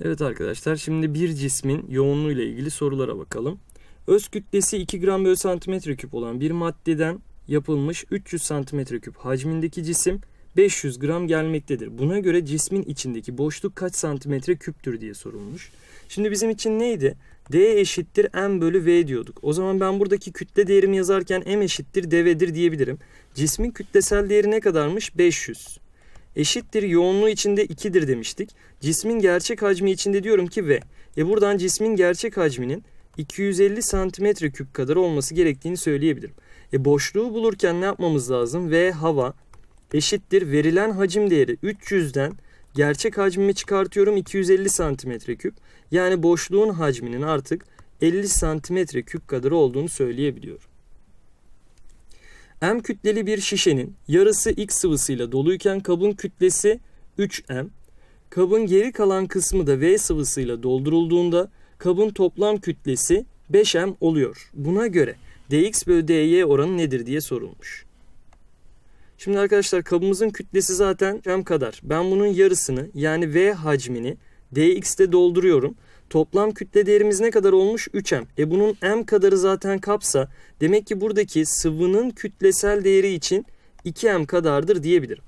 Evet arkadaşlar şimdi bir cismin yoğunluğu ile ilgili sorulara bakalım. Öz kütlesi 2 gram bölü santimetre küp olan bir maddeden yapılmış 300 santimetre küp hacmindeki cisim 500 gram gelmektedir. Buna göre cismin içindeki boşluk kaç santimetre küptür diye sorulmuş. Şimdi bizim için neydi? D eşittir m bölü v diyorduk. O zaman ben buradaki kütle değerimi yazarken m eşittir dv'dir diyebilirim. Cismin kütlesel değeri ne kadarmış? 500 eşittir yoğunluğu içinde 2'dir demiştik. Cismin gerçek hacmi içinde diyorum ki V. E buradan cismin gerçek hacminin 250 santimetre küp kadar olması gerektiğini söyleyebilirim. E boşluğu bulurken ne yapmamız lazım? V hava eşittir verilen hacim değeri 300'den gerçek hacmimi çıkartıyorum 250 santimetre küp. Yani boşluğun hacminin artık 50 santimetre küp kadar olduğunu söyleyebiliyorum. M kütleli bir şişenin yarısı X sıvısıyla doluyken kabın kütlesi 3M. Kabın geri kalan kısmı da V sıvısıyla doldurulduğunda kabın toplam kütlesi 5M oluyor. Buna göre dx bölü dy oranı nedir diye sorulmuş. Şimdi arkadaşlar kabımızın kütlesi zaten M kadar. Ben bunun yarısını yani V hacmini dx'te dolduruyorum. Toplam kütle değerimiz ne kadar olmuş? 3m. E bunun m kadarı zaten kapsa demek ki buradaki sıvının kütlesel değeri için 2m kadardır diyebilirim.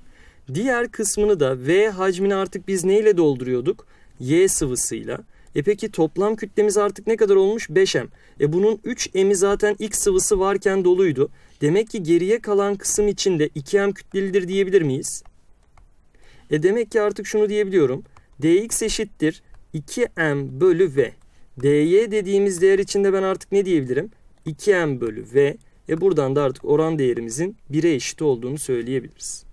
Diğer kısmını da V hacmini artık biz neyle dolduruyorduk? Y sıvısıyla. E peki toplam kütlemiz artık ne kadar olmuş? 5M. E bunun 3M'i zaten X sıvısı varken doluydu. Demek ki geriye kalan kısım için de 2M kütlelidir diyebilir miyiz? E demek ki artık şunu diyebiliyorum. Dx eşittir 2m bölü v. dy dediğimiz değer içinde ben artık ne diyebilirim? 2m bölü v. E buradan da artık oran değerimizin 1'e eşit olduğunu söyleyebiliriz.